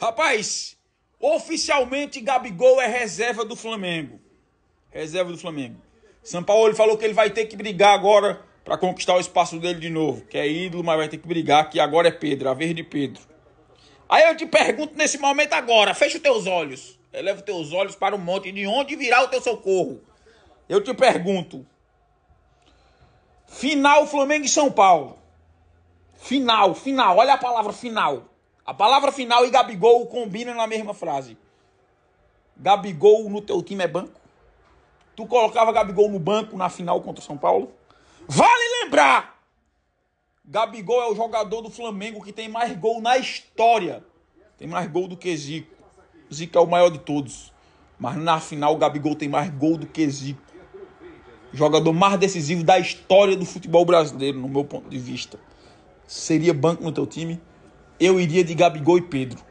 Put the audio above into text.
Rapaz, oficialmente Gabigol é reserva do Flamengo. Reserva do Flamengo. São Paulo falou que ele vai ter que brigar agora para conquistar o espaço dele de novo, que é ídolo, mas vai ter que brigar, que agora é Pedro, a vez de Pedro. Aí eu te pergunto nesse momento agora, fecha os teus olhos, eleva os teus olhos para o monte, de onde virá o teu socorro? Eu te pergunto, final Flamengo e São Paulo, final, final, olha a palavra final, a palavra final e Gabigol combinam na mesma frase. Gabigol no teu time é banco. Tu colocava Gabigol no banco na final contra o São Paulo? Vale lembrar! Gabigol é o jogador do Flamengo que tem mais gol na história. Tem mais gol do que Zico. Zico é o maior de todos. Mas na final, Gabigol tem mais gol do que Zico. Jogador mais decisivo da história do futebol brasileiro, no meu ponto de vista. Seria banco no teu time? eu iria de Gabigol e Pedro.